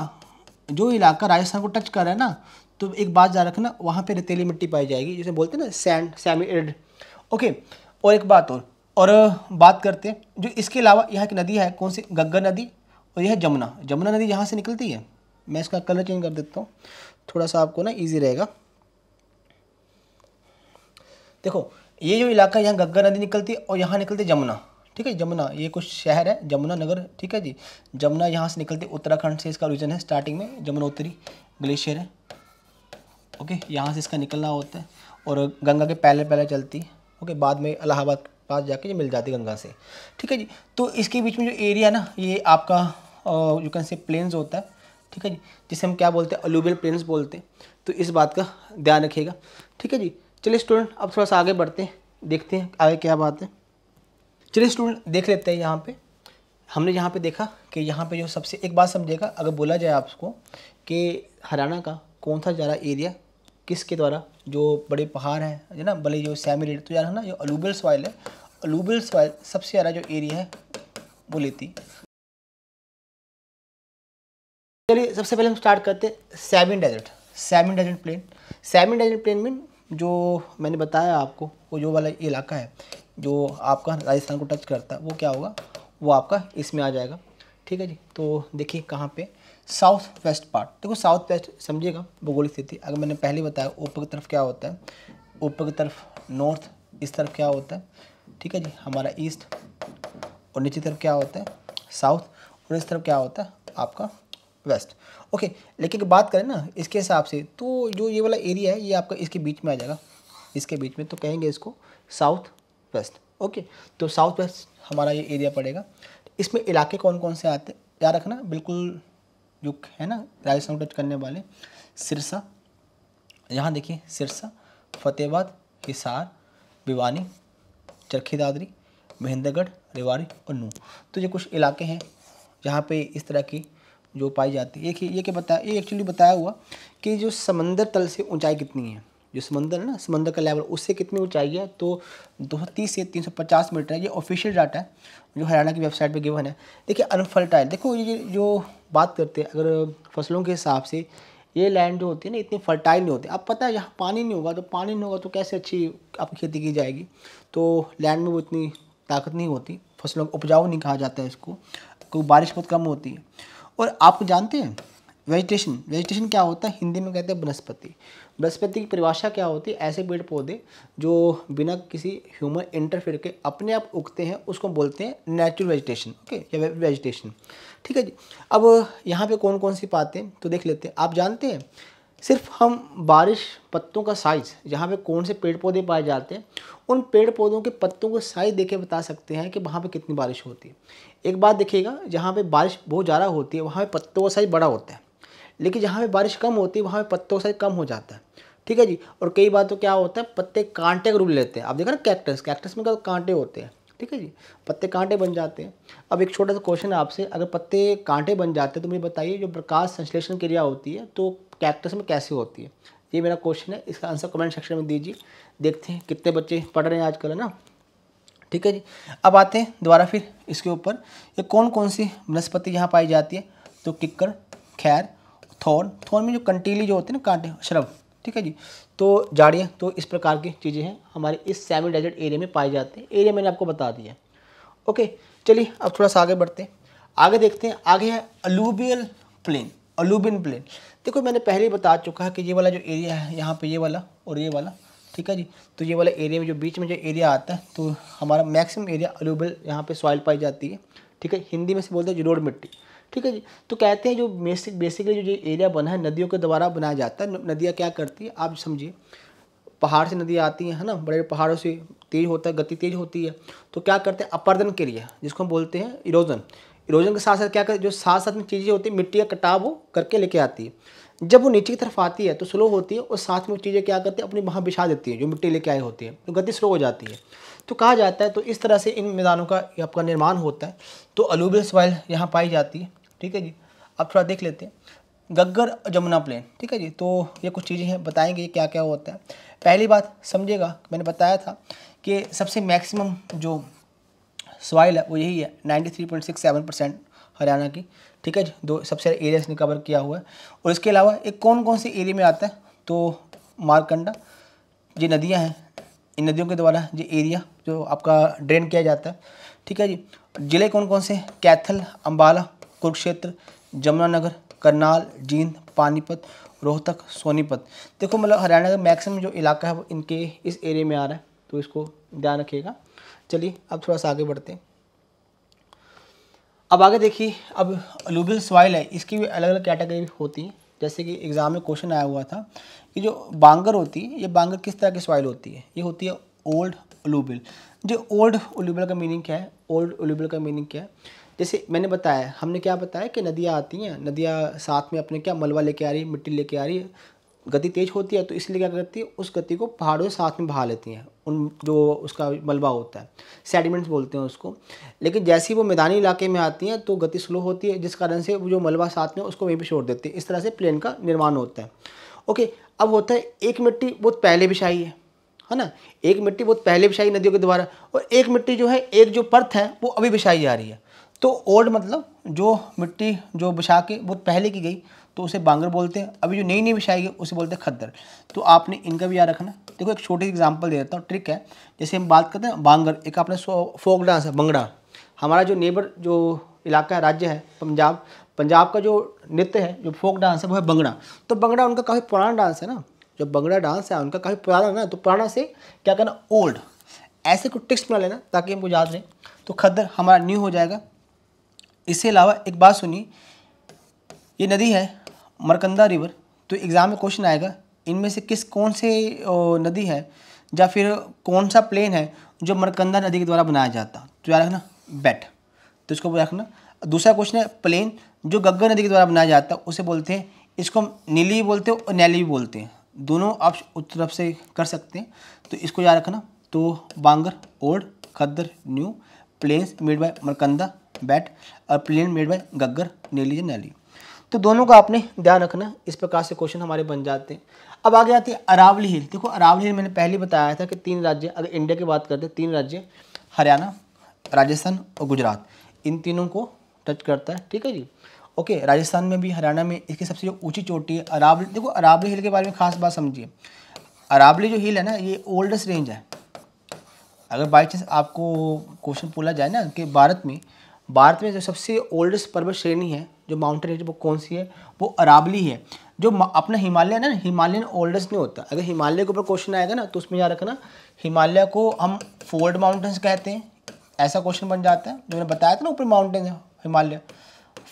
जो इलाका राजस्थान को टच कर रहा है ना तो एक बात याद रखना वहाँ पे रेतीली मिट्टी पाई जाएगी जैसे बोलते हैं ना सैंड सैमी एड ओके और एक बात और और बात करते हैं जो इसके अलावा यहाँ एक नदी है कौन सी गग्गा नदी और यह जमुना जमुना नदी यहाँ से निकलती है मैं इसका कलर चेंज कर देता हूँ थोड़ा सा आपको ना इजी रहेगा देखो ये जो इलाका है यहाँ गग्गा नदी निकलती है और यहाँ निकलती है जमुना ठीक है जमुना ये कुछ शहर है जमुना नगर ठीक है जी जमुना यहाँ से निकलती उत्तराखंड से इसका रीजन है स्टार्टिंग में जमुनोत्री ग्लेशियर है ओके यहाँ से इसका निकलना होता है और गंगा के पहले पहले चलती है ओके बाद में इलाहाबाद पास जाके ये मिल जाती है गंगा से ठीक है जी तो इसके बीच में जो एरिया ना ये आपका यू कैन से प्लेन्स होता है ठीक है जी जिसे हम क्या बोलते हैं अलूबियल प्लेन्स बोलते हैं तो इस बात का ध्यान रखिएगा ठीक है जी चलिए स्टूडेंट अब थोड़ा सा आगे बढ़ते हैं देखते हैं आगे क्या बात है चलिए स्टूडेंट देख लेते हैं यहाँ पे हमने यहाँ पे देखा कि यहाँ पे जो सबसे एक बात समझेगा अगर बोला जाए आपको कि हरियाणा का कौन सा ज़्यादा एरिया किसके द्वारा जो बड़े पहाड़ हैं है ना बड़े जो सैमी रेड तो यार है ना जो अलूबल सॉइल है अलूबल सॉइल सबसे ज़्यादा जो एरिया है वो लेती चलिए सबसे पहले हम स्टार्ट करते हैं seven desert seven desert plain seven desert plain में जो मैंने बताया आपको वो जो वाला इलाका है जो आपका राजस्थान को टच करता है वो क्या होगा वो आपका इसमें आ जाएगा ठीक है जी तो देखिए कहाँ पे साउथ वेस्ट पार्ट देखो साउथ वेस्ट समझिएगा भौगोलिक स्थिति अगर मैंने पहले बताया ऊपर की तरफ क्या होता है ऊपर की तरफ नॉर्थ इस तरफ क्या होता है ठीक है जी हमारा ईस्ट और नीचे तरफ क्या होता है साउथ और इस तरफ क्या होता है आपका वेस्ट ओके लेकिन बात करें ना इसके हिसाब से तो जो ये वाला एरिया है ये आपका इसके बीच में आ जाएगा इसके बीच में तो कहेंगे इसको साउथ वेस्ट ओके तो साउथ वेस्ट हमारा ये एरिया पड़ेगा इसमें इलाके कौन कौन से आते हैं याद रखना बिल्कुल जो है ना राजस्थान टच करने वाले सिरसा यहाँ देखिए सिरसा फतेहबाद हिसार भिवानी चरखी दादरी महेंद्रगढ़ रेवाड़ी और नू तो ये कुछ इलाके हैं जहाँ पे इस तरह की जो पाई जाती है एक ये क्या बताया ये एक्चुअली बताया हुआ कि जो समंदर तल से ऊंचाई कितनी है जो समंदर है ना समंदर का लेवल उससे कितनी ऊंचाई है तो 230 से 350 मीटर है ये ऑफिशियल डाटा है जो हरियाणा की वेबसाइट पे गिवन है देखिए अनफर्टाइल देखो ये जो बात करते हैं अगर फसलों के हिसाब से ये लैंड जो होती है ना इतनी फर्टाइल नहीं होती अब पता है यहाँ पानी नहीं होगा तो पानी नहीं होगा तो कैसे अच्छी आपकी खेती की जाएगी तो लैंड में वो इतनी ताकत नहीं होती फसलों को उपजाऊ नहीं कहा जाता है इसको क्योंकि तो बारिश बहुत कम होती है और आप जानते हैं वेजिटेशन वेजिटेशन क्या होता है हिंदी में कहते हैं वनस्पति वनस्पति की परिभाषा क्या होती है ऐसे पेड़ पौधे जो बिना किसी ह्यूमन इंटरफेयर के अपने आप उगते हैं उसको बोलते हैं नेचुरल वेजिटेशन ओके या वेजिटेशन ठीक है जी अब यहाँ पे कौन कौन सी पाते हैं तो देख लेते हैं आप जानते हैं सिर्फ हम बारिश पत्तों का साइज यहाँ पे कौन से पेड़ पौधे पाए जाते हैं उन पेड़ पौधों के पत्तों को साइज देखे बता सकते हैं कि वहाँ पर कितनी बारिश होती है एक बात देखिएगा जहाँ पर बारिश बहुत ज़्यादा होती है वहाँ पर पत्तों का साइज़ बड़ा होता है लेकिन जहाँ पे बारिश कम होती है वहाँ पे पत्तों का साइज कम हो जाता है ठीक है जी और कई बार तो क्या होता है पत्ते कांटे का रूप लेते हैं आप देखा ना कैक्टस कैक्टस में क्या कांटे होते हैं ठीक है जी पत्ते कांटे बन जाते हैं अब एक छोटा सा क्वेश्चन है आपसे अगर पत्ते कांटे बन जाते हैं तो मुझे बताइए जो प्रकाश संश्लेषण क्रिया होती है तो कैक्टस में कैसे होती है ये मेरा क्वेश्चन है इसका आंसर कमेंट सेक्शन में दीजिए देखते हैं कितने बच्चे पढ़ रहे हैं आजकल है ना ठीक है जी अब आते हैं दोबारा फिर इसके ऊपर ये कौन कौन सी वनस्पति यहाँ पाई जाती है तो किक्कर खैर थोन थोन में जो कंटीली जो होती है ना कांटे श्रव ठीक है जी तो झाड़ियाँ तो इस प्रकार की चीज़ें हैं हमारे इस सेमी डेजर्ट एरिया में पाए जाते हैं एरिया मैंने आपको बता दिया ओके चलिए अब थोड़ा सा आगे बढ़ते हैं आगे देखते हैं आगे है अलूबियल प्लेन अलूबिन प्लेन देखो मैंने पहले ही बता चुका है कि ये वाला जो एरिया है यहाँ पे ये वाला और ये वाला ठीक है जी तो ये वाला एरिया में जो बीच में जो एरिया आता है तो हमारा मैक्सिमम एरिया अलूबल यहाँ पे सॉइल पाई जाती है ठीक है हिंदी में से बोलते हैं जरोड़ मिट्टी ठीक है जी तो कहते हैं जो बेसिक बेसिकली जो एरिया बना है नदियों के द्वारा बनाया जाता है नदियाँ क्या करती है आप समझिए पहाड़ से नदियाँ आती हैं है ना बड़े पहाड़ों से तेज होता है गति तेज होती है तो क्या करते हैं अपर्दन के लिए जिसको हम बोलते हैं इरोजन इरोजन के साथ साथ क्या करते जो साथ साथ में चीज़ें होती है मिट्टी का कटाव वो करके लेके आती है जब वो नीचे की तरफ आती है तो स्लो होती है और साथ में चीज़ें क्या करती है अपनी वहाँ बिछा देती है जो मिट्टी लेके आई होती है तो गति स्लो हो जाती है तो कहा जाता है तो इस तरह से इन मैदानों का आपका निर्माण होता है तो अलूबियल सॉइल यहाँ पाई जाती है ठीक है जी अब थोड़ा देख लेते हैं गग्गर जमुना प्लेन ठीक है जी तो ये कुछ चीज़ें हैं बताएंगे क्या क्या होता है पहली बात समझेगा मैंने बताया था कि सबसे मैक्सिमम जो सॉइल है वो यही है नाइन्टी परसेंट हरियाणा की ठीक है जी दो सबसे एरिया इसने कवर किया हुआ है और इसके अलावा एक कौन कौन से एरिया में आता है तो मारकंडा ये नदियाँ हैं इन नदियों के द्वारा ये एरिया जो आपका ड्रेन किया जाता है ठीक है जी जिले कौन कौन से कैथल अम्बाला कुरुक्षेत्र जमुनानगर करनाल जींद पानीपत रोहतक सोनीपत देखो मतलब हरियाणा का मैक्सिमम जो इलाका है वो इनके इस एरिया में आ रहा है तो इसको ध्यान रखिएगा चलिए अब थोड़ा सा आगे बढ़ते हैं अब आगे देखिए अब अलूबियल सॉइल है इसकी भी अलग अलग कैटेगरी होती है जैसे कि एग्ज़ाम में क्वेश्चन आया हुआ था कि जो बांगर होती है ये बांगर किस तरह की सॉइल होती है ये होती है ओल्ड अलूबियल जो ओल्ड अलूबल का मीनिंग क्या है ओल्ड अलूबल का मीनिंग क्या है जैसे मैंने बताया हमने क्या बताया कि नदियाँ आती हैं नदियाँ साथ में अपने क्या मलबा लेके आ रही है मिट्टी लेके आ रही है गति तेज़ होती है तो इसलिए क्या करती है उस गति को पहाड़ों साथ में बहा लेती हैं उन जो उसका मलबा होता है सेडिमेंट्स बोलते हैं उसको लेकिन जैसे ही वो मैदानी इलाके में आती हैं तो गति स्लो होती है जिस कारण से वो जो मलबा साथ में उसको वहीं पर छोड़ देती है इस तरह से प्लेन का निर्माण होता है ओके अब होता है एक मिट्टी बहुत पहले बिछाई है है ना एक मिट्टी बहुत पहले बिछाई नदियों के द्वारा और एक मिट्टी जो है एक जो पर्थ है वो अभी बिछाई जा रही है तो ओल्ड मतलब जो मिट्टी जो बिछा के बहुत पहले की गई तो उसे बांगर बोलते हैं अभी जो नई नई विषय आएगी उसे बोलते हैं खद्दर तो आपने इनका भी याद रखना देखो एक छोटी एग्जाम्पल दे देता हूँ ट्रिक है जैसे हम बात करते हैं बांगर एक आपने फोक डांस है बंगड़ा हमारा जो नेबर जो इलाका है राज्य है पंजाब पंजाब का जो नृत्य है जो फोक डांस है वो है बंगड़ा तो बंगड़ा उनका काफ़ी पुराना डांस है ना जो बंगड़ा डांस है उनका काफ़ी पुराना ना तो पुराना से क्या करना ओल्ड ऐसे कुछ टिक्स बना लेना ताकि हमको याद रहे तो खद्दर हमारा न्यू हो जाएगा इसके अलावा एक बात सुनिए ये नदी है मरकंदा रिवर तो एग्ज़ाम में क्वेश्चन आएगा इनमें से किस कौन से नदी है या फिर कौन सा प्लेन है जो मरकंदा नदी के द्वारा बनाया जाता तो याद रखना बेट तो इसको रखना दूसरा क्वेश्चन है प्लेन जो गग्गा नदी के द्वारा बनाया जाता है उसे बोलते हैं इसको हम नीली भी बोलते हैं और नैली भी बोलते हैं दोनों आप उस तरफ से कर सकते हैं तो इसको याद रखना तो bangar old khadar new plains made by Markanda बैट और प्लेन मेड बाय गग्गर नीली या नैली तो दोनों का आपने ध्यान रखना इस प्रकार से क्वेश्चन हमारे बन जाते हैं अब आगे आती है अरावली हिल देखो अरावली हिल मैंने पहले बताया था कि तीन राज्य अगर इंडिया की बात करते हैं तीन राज्य हरियाणा राजस्थान और गुजरात इन तीनों को टच करता है ठीक है जी ओके राजस्थान में भी हरियाणा में इसकी सबसे जो ऊँची चोटी है अरावली देखो अरावली हिल के बारे में खास बात समझिए अरावली जो हिल है ना ये ओल्डेस्ट रेंज है अगर बाई चांस आपको क्वेश्चन बोला जाए ना कि भारत में भारत में जो सबसे ओल्डेस्ट पर्वत श्रेणी है जो माउंटेन है वो कौन सी है वो अरावली है जो अपना हिमालय है ना हिमालयन ओल्डेस्ट नहीं होता अगर हिमालय के ऊपर क्वेश्चन आएगा ना तो उसमें याद रखना हिमालय को हम फोल्ड माउंटेन्स कहते हैं ऐसा क्वेश्चन बन जाता है जो मैंने बताया था ना ऊपर माउंटेन है हिमालय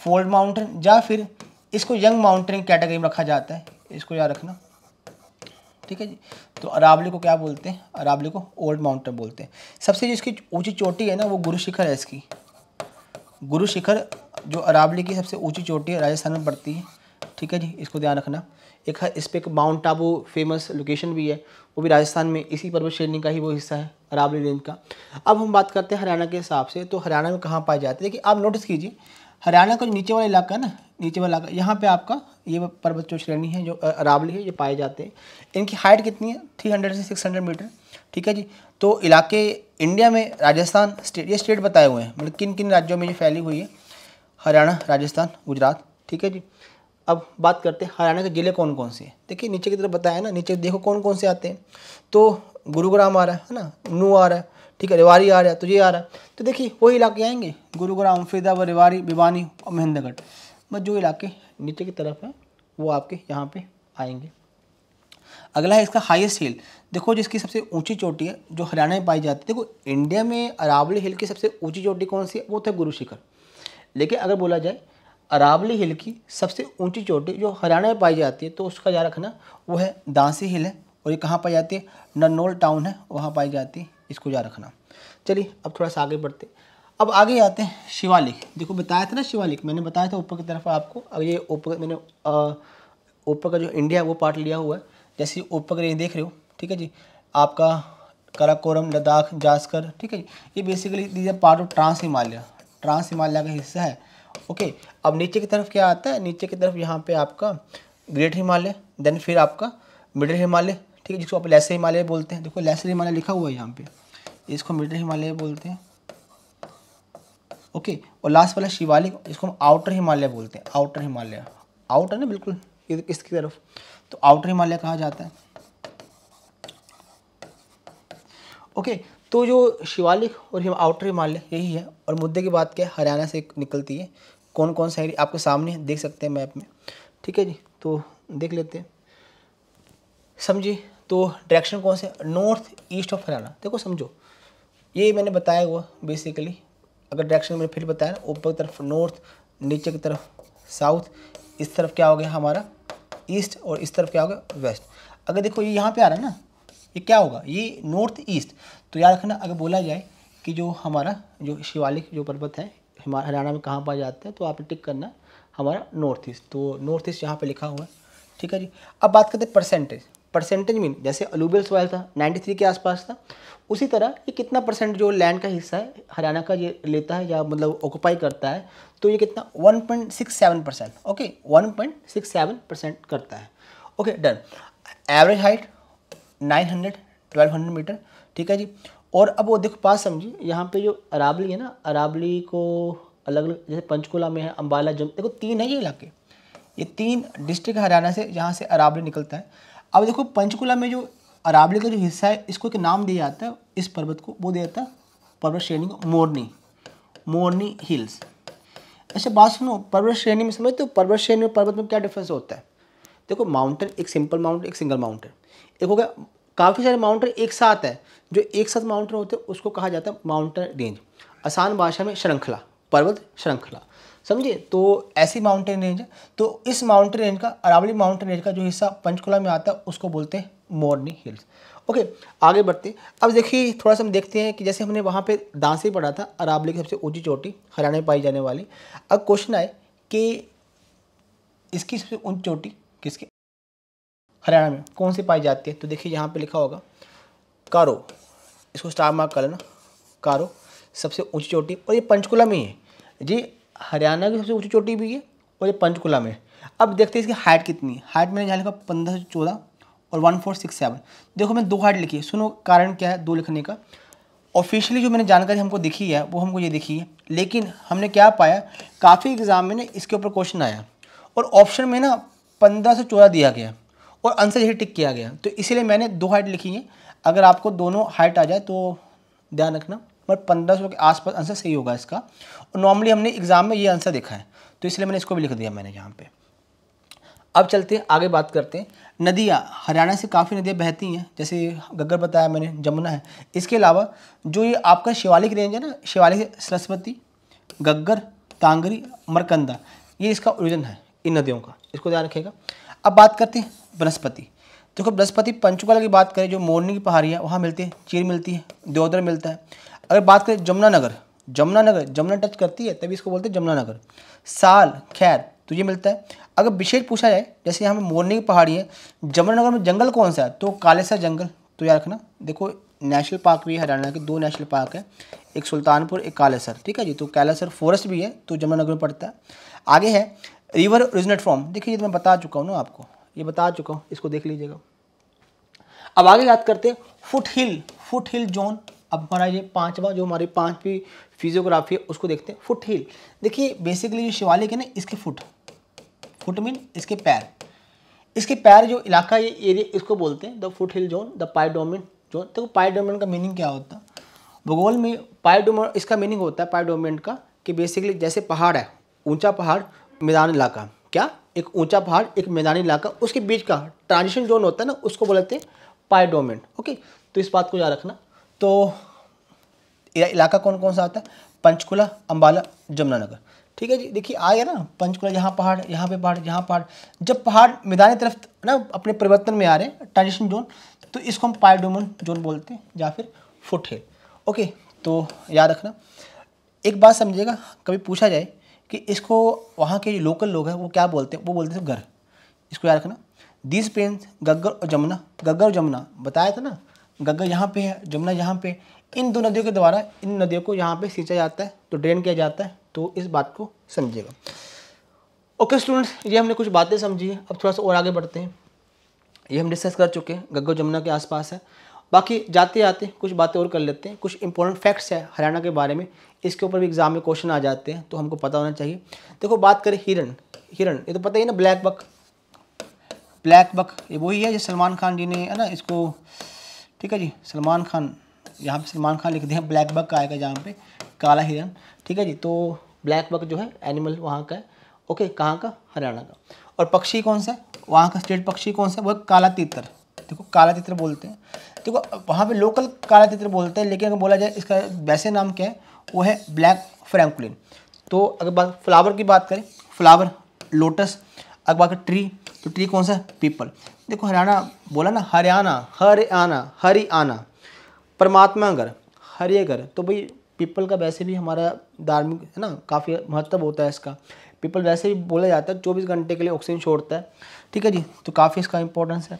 फोल्ड माउंटेन या फिर इसको यंग माउंटेन कैटेगरी में रखा जाता है इसको याद रखना ठीक है जी तो अरावली को क्या बोलते हैं अरावली को ओल्ड माउंटेन बोलते हैं सबसे जो इसकी ऊँची चोटी है ना वो गुरु शिखर है इसकी गुरु शिखर जो अरावली की सबसे ऊंची चोटी है राजस्थान में पड़ती है ठीक है जी इसको ध्यान रखना एक है इस पर एक माउंट आबू फेमस लोकेशन भी है वो भी राजस्थान में इसी पर्वत श्रेणी का ही वो हिस्सा है अरावली रेंज का अब हम बात करते हैं हरियाणा के हिसाब से तो हरियाणा में कहाँ पाए जाते हैं देखिए आप नोटिस कीजिए हरियाणा का जो नीचे वाला इलाका है ना नीचे वाला इलाका यहाँ पे आपका ये पर्वत जो श्रेणी है जो अरावली है ये पाए जाते हैं इनकी हाइट कितनी है थ्री हंड्रेड से सिक्स हंड्रेड मीटर ठीक है जी तो इलाके इंडिया में राजस्थान स्टेट ये स्टेट बताए हुए हैं मतलब किन किन राज्यों में ये फैली हुई है हरियाणा राजस्थान गुजरात ठीक है जी अब बात करते हैं हरियाणा के ज़िले कौन कौन से हैं देखिए नीचे की तरफ बताया ना नीचे देखो कौन कौन से आते हैं तो गुरुग्राम आ रहा है ना नू आ रहा है ठीक है रेवाड़ी आ रहा है तो ये आ रहा है तो देखिए वही इलाके आएंगे गुरुग्राम फरीदाबाद रेवाड़ी भिवानी और महेंद्रगढ़ बस जो इलाके नीचे की तरफ हैं वो आपके यहाँ पे आएंगे अगला है इसका हाईएस्ट हिल देखो जिसकी सबसे ऊंची चोटी है जो हरियाणा में पाई जाती है देखो इंडिया में अरावली हिल की सबसे ऊंची चोटी कौन सी है वो थे तो गुरु शिखर लेकिन अगर बोला जाए अरावली हिल की सबसे ऊंची चोटी जो हरियाणा में पाई जाती है तो उसका याद रखना वो है दांसी हिल है और ये कहाँ पाई जाती है ननोल टाउन है वहाँ पाई जाती है इसको याद रखना चलिए अब थोड़ा सा आगे बढ़ते अब आगे आते हैं शिवालिक देखो बताया था ना शिवालिक मैंने बताया था ऊपर की तरफ आपको अब ये ऊपर मैंने ऊपर का जो इंडिया है वो पार्ट लिया हुआ है जैसे ऊपर का देख रहे हो ठीक है जी आपका कराकोरम लद्दाख जास्कर ठीक है जी ये basically these are part of trans Himalaya trans Himalaya का हिस्सा है ओके अब नीचे की तरफ क्या आता है नीचे की तरफ यहाँ पे आपका ग्रेट हिमालय देन फिर आपका मिडिल हिमालय ठीक है जिसको आप लेसर हिमालय बोलते हैं देखो लेसर हिमालय लिखा हुआ है यहाँ पे इसको मिडिल हिमालय बोलते हैं ओके और लास्ट वाला शिवालिक जिसको हम आउटर हिमालय बोलते हैं आउटर हिमालय आउटर ना बिल्कुल इसकी तरफ तो आउटर हिमालय कहा जाता है ओके तो जो शिवालिक और हिम आउटर हिमालय यही है और मुद्दे की बात क्या है हरियाणा से निकलती है कौन कौन सा एरिया आपके सामने देख सकते हैं मैप में ठीक है जी तो देख लेते हैं समझिए तो डायरेक्शन कौन से नॉर्थ ईस्ट ऑफ हरियाणा देखो समझो ये मैंने बताया हुआ बेसिकली अगर डायरेक्शन मैंने फिर बताया ना ऊपर की तरफ नॉर्थ नीचे की तरफ साउथ इस तरफ क्या हो गया हमारा ईस्ट और इस तरफ क्या हो गया वेस्ट अगर देखो ये यहाँ पे आ रहा है ना ये क्या होगा ये नॉर्थ ईस्ट तो याद रखना अगर बोला जाए कि जो हमारा जो शिवालिक जो पर्वत है हरियाणा में कहाँ पर जाता है तो आप टिक करना हमारा नॉर्थ ईस्ट तो नॉर्थ ईस्ट यहाँ पर लिखा हुआ है ठीक है जी अब बात करते हैं परसेंटेज परसेंटेज मीन जैसे अलूबल सॉयल था 93 के आसपास था उसी तरह ये कितना परसेंट जो लैंड का हिस्सा है हरियाणा का ये लेता है या मतलब ऑक्यूपाई करता है तो ये कितना 1.67 परसेंट ओके 1.67 परसेंट करता है okay done average height nine hundred twelve hundred metre ठीक है जी और अब वो देखो पास समझिए यहाँ पे जो अरावली है ना अरावली को अलग अलग जैसे पंचकुला में है अम्बाला जम देखो तीन है ये इलाके ये तीन डिस्ट्रिक्ट हरियाणा से जहाँ से अरावली निकलता है अब देखो पंचकुला में जो अरावली का जो हिस्सा है इसको एक नाम दिया जाता है इस पर्वत को वो दिया जाता है पर्वत श्रेणी को मोरनी मोरनी हिल्स अच्छा बात सुनो पर्वत श्रेणी में समझते हो पर्वत श्रेणी और पर्वत में क्या डिफरेंस होता है देखो माउंटेन एक सिंपल माउंटेन एक सिंगल माउंटेन एक हो गया काफ़ी सारे माउंटेन एक साथ हैं जो एक साथ माउंटेन होते हैं उसको कहा जाता है माउंटेन रेंज आसान भाषा में श्रृंखला पर्वत श्रृंखला समझिए तो ऐसी माउंटेन रेंज है तो इस माउंटेन रेंज का अरावली माउंटेन रेंज का जो हिस्सा पंचकुला में आता है उसको बोलते हैं मोरनी हिल्स ओके आगे बढ़ते अब देखिए थोड़ा सा हम देखते हैं कि जैसे हमने वहाँ पे दांसी पढ़ा था अरावली की सबसे ऊंची चोटी हरियाणा में पाई जाने वाली अब क्वेश्चन आए कि इसकी सबसे ऊंची चोटी किसकी हरियाणा में कौन सी पाई जाती है तो देखिए यहाँ पे लिखा होगा कारो इसको स्टार मार्क कर लेना कारो सबसे ऊंची चोटी और ये पंचकुला में ही है जी हरियाणा की सबसे ऊंची चोटी भी है और ये पंचकुला में अब देखते हैं इसकी हाइट कितनी है हाइट मैंने यहाँ लिखा पंद्रह सौ चौदह और वन फोर सिक्स सेवन देखो मैंने दो हाइट लिखी है सुनो कारण क्या है दो लिखने का ऑफिशियली जो मैंने जानकारी हमको दिखी है वो हमको ये दिखी है लेकिन हमने क्या पाया काफ़ी एग्ज़ाम में ना इसके ऊपर क्वेश्चन आया और ऑप्शन में ना पंद्रह से चौदह दिया गया और आंसर यही टिक किया गया तो इसीलिए मैंने दो हाइट लिखी है अगर आपको दोनों हाइट आ जाए तो ध्यान रखना बट पंद्रह सौ के आसपास आंसर सही होगा इसका और नॉर्मली हमने एग्ज़ाम में ये आंसर देखा है तो इसलिए मैंने इसको भी लिख दिया मैंने यहाँ पे अब चलते हैं आगे बात करते हैं नदियाँ हरियाणा से काफ़ी नदियाँ बहती हैं जैसे गग्गर बताया मैंने जमुना है इसके अलावा जो ये आपका शिवालिक रेंज है ना शिवालिक सरस्वती गग्गर तांगरी मरकंदा ये इसका ओरिजन है इन नदियों का इसको ध्यान रखिएगा अब बात करते हैं बृहस्पति देखो बृहस्पति पंचकुला की बात करें जो मोरनी की पहाड़ी है वहाँ मिलती है चीर मिलती है देवोदर मिलता है अगर बात करें जमुनानगर जमुनानगर जमुना टच करती है तभी इसको बोलते हैं जमुनानगर साल खैर तो ये मिलता है अगर विशेष पूछा जाए जैसे यहाँ पर मोरनी की पहाड़ी है जमुनानगर में जंगल कौन सा है तो कालेसर जंगल तो याद रखना देखो नेशनल पार्क भी है हरियाणा के दो नेशनल पार्क है एक सुल्तानपुर एक कालेसर ठीक है जी तो कालेसर फॉरेस्ट भी है तो जमुनानगर में पड़ता है आगे है रिवर ओरिजिनेट फॉर्म देखिए ये तो मैं बता चुका हूँ ना आपको ये बता चुका हूँ इसको देख लीजिएगा अब आगे बात करते हैं foot hill foot hill zone अब हमारा ये पांचवा जो हमारी पांचवी फिजियोग्राफी है उसको देखते हैं फुट हिल देखिए बेसिकली जो शिवालिक है ना इसके फुट फुट मीन इसके पैर इसके पैर जो इलाका ये एरिया इसको बोलते हैं the foot hill zone the piedmont zone देखो पाइडोमिन का मीनिंग क्या होता है भूगोल में पाइडोम इसका मीनिंग होता है पाइडोमेंट का कि बेसिकली जैसे पहाड़ है ऊंचा पहाड़ मैदान इलाका क्या एक ऊंचा पहाड़ एक मैदानी इलाका उसके बीच का ट्रांजिशन जोन होता है ना उसको बोलते हैं पाइडोमेंट ओके तो इस बात को याद रखना तो इलाका कौन कौन सा आता है पंचकुला अम्बाला जमुनानगर ठीक है जी देखिए आ गया ना पंचकुला यहाँ पहाड़ यहाँ पे पहाड़ यहाँ पहाड़ जब पहाड़ मैदानी तरफ ना अपने परिवर्तन में आ रहे हैं ट्रांजिशन जोन तो इसको हम पायडोमन जोन बोलते हैं या फिर फुट ओके तो याद रखना एक बात समझिएगा कभी पूछा जाए कि इसको वहाँ के लोकल लोग हैं वो क्या बोलते हैं वो बोलते हैं घर इसको याद रखना दिस पेंस गग्गर और जमुना गग्गर और जमुना बताया था ना गग्गर यहाँ पे है जमुना यहाँ पे इन दो नदियों के द्वारा इन नदियों को यहाँ पे सींचा जाता है तो ड्रेन किया जाता है तो इस बात को समझिएगा ओके स्टूडेंट्स ये हमने कुछ बातें समझी अब थोड़ा सा और आगे बढ़ते हैं ये हम डिस्कस कर चुके हैं गग्गो जमुना के आसपास है बाकी जाते आते कुछ बातें और कर लेते हैं कुछ इंपॉर्टेंट फैक्ट्स है हरियाणा के बारे में इसके ऊपर भी एग्जाम में क्वेश्चन आ जाते हैं तो हमको पता होना चाहिए देखो बात करें हिरन हिरन ये तो पता ही ना ब्लैक बक ब्लैक बक ये वही है जो सलमान खान जी ने है ना इसको ठीक है जी सलमान खान यहाँ पर सलमान खान लिख दिया ब्लैक बक का आएगा जहाँ पे काला हिरन ठीक है जी तो ब्लैक बक जो है एनिमल वहाँ का है ओके कहाँ का हरियाणा का और पक्षी कौन सा है वहाँ का स्टेट पक्षी कौन सा है वह काला तीतर देखो काला तीतर बोलते हैं देखो वहाँ पे लोकल काला तितर बोलते हैं लेकिन अगर बोला जाए इसका वैसे नाम क्या है वो है ब्लैक फ्रैंकलिन तो अगर बात फ्लावर की बात करें फ्लावर लोटस अगर बात करें ट्री तो ट्री कौन सा पीपल देखो हरियाणा बोला ना हरियाणा हरियाणा हरियाणा परमात्मागर घर तो भाई पीपल का वैसे भी हमारा धार्मिक है ना काफ़ी महत्व होता है इसका पीपल वैसे भी बोला जाता है चौबीस घंटे के लिए ऑक्सीजन छोड़ता है ठीक है जी तो काफ़ी इसका इंपॉर्टेंस है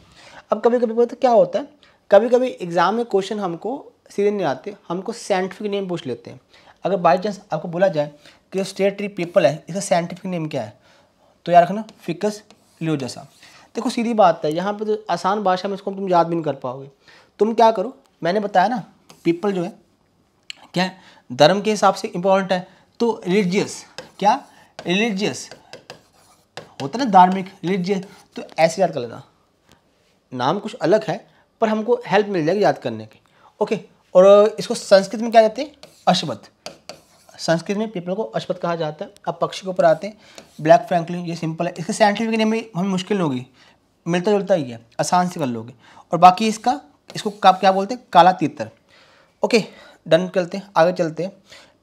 अब कभी कभी बोलते क्या होता है कभी कभी एग्ज़ाम में क्वेश्चन हमको सीधे नहीं आते हमको साइंटिफिक नेम पूछ लेते हैं अगर बाई चांस आपको बोला जाए कि स्टेट ट्री पीपल है इसका साइंटिफिक नेम क्या है तो याद रखना फिकस लियो जैसा देखो सीधी बात है यहाँ पे तो आसान भाषा में इसको तुम याद भी नहीं कर पाओगे तुम क्या करो मैंने बताया ना पीपल जो है क्या धर्म के हिसाब से इम्पोर्टेंट है तो रिलीजियस क्या रिलीजियस होता है ना धार्मिक रिलीजियस तो ऐसे याद कर लेना नाम कुछ अलग है पर हमको हेल्प मिल जाएगी याद करने की ओके और इसको संस्कृत में क्या कहते हैं अश्वत्थ संस्कृत में पीपल को अश्वत्थ कहा जाता है अब पक्षी के ऊपर आते हैं ब्लैक फ्रैंकलिन ये सिंपल है इसके साइंटिफिक नेम भी हमें मुश्किल होगी मिलता जुलता ही है आसान से कर लोगे और बाकी इसका इसको आप क्या बोलते हैं काला तीतर ओके डन करते हैं आगे चलते हैं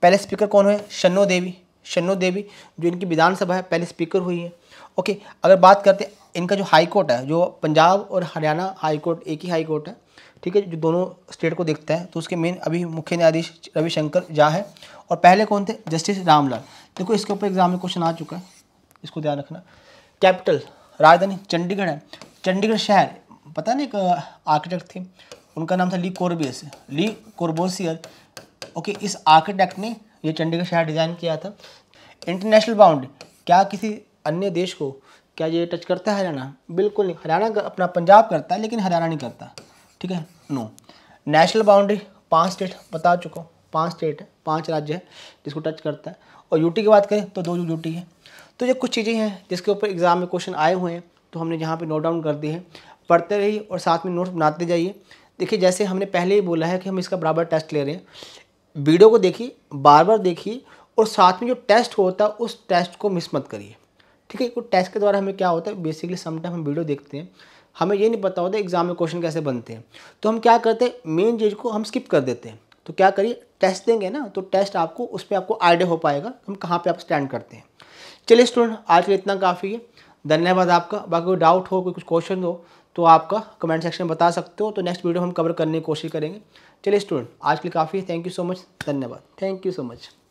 पहले स्पीकर कौन है शनो देवी शनो देवी जो इनकी विधानसभा है पहले स्पीकर हुई है ओके अगर बात करते हैं इनका जो हाई कोर्ट है जो पंजाब और हरियाणा हाई कोर्ट एक ही हाई कोर्ट है ठीक है जो दोनों स्टेट को देखता है तो उसके मेन अभी मुख्य न्यायाधीश रविशंकर झा है और पहले कौन थे जस्टिस रामलाल देखो इसके ऊपर एग्जाम में क्वेश्चन आ चुका है इसको ध्यान रखना कैपिटल राजधानी चंडीगढ़ है चंडीगढ़ शहर पता नहीं एक आर्किटेक्ट थे उनका नाम था ली कोरबियस ली कोरबोसियर ओके इस आर्किटेक्ट ने ये चंडीगढ़ शहर डिज़ाइन किया था इंटरनेशनल बाउंड्री क्या किसी अन्य देश को क्या ये टच करता है हरियाणा बिल्कुल नहीं हरियाणा अपना पंजाब करता है लेकिन हरियाणा नहीं करता ठीक है नो नेशनल बाउंड्री पाँच स्टेट बता चुका हूँ पाँच स्टेट है पाँच राज्य है जिसको टच करता है और यूटी की बात करें तो दो यूटी है तो ये कुछ चीज़ें हैं जिसके ऊपर एग्ज़ाम में क्वेश्चन आए हुए हैं तो हमने यहाँ पर नोट डाउन कर दिए हैं पढ़ते रहिए और साथ में नोट्स बनाते जाइए देखिए जैसे हमने पहले ही बोला है कि हम इसका बराबर टेस्ट ले रहे हैं वीडियो को देखिए बार बार देखिए और साथ में जो टेस्ट होता है उस टेस्ट को मिस मत करिए ठीक है कुछ टेस्ट के द्वारा हमें क्या होता है बेसिकली समटाइम हम वीडियो देखते हैं हमें ये नहीं पता होता एग्जाम में क्वेश्चन कैसे बनते हैं तो हम क्या करते हैं मेन चीज़ को हम स्किप कर देते हैं तो क्या करिए टेस्ट देंगे ना तो टेस्ट आपको उस पर आपको आइडिया हो पाएगा हम कहाँ पर आप स्टैंड करते हैं चलिए स्टूडेंट आज के लिए इतना काफ़ी है धन्यवाद आपका बाकी कोई डाउट हो कोई कुछ क्वेश्चन हो तो आपका कमेंट सेक्शन में बता सकते हो तो नेक्स्ट वीडियो हम कवर करने की कोशिश करेंगे चलिए स्टूडेंट आज के लिए काफ़ी है थैंक यू सो मच धन्यवाद थैंक यू सो मच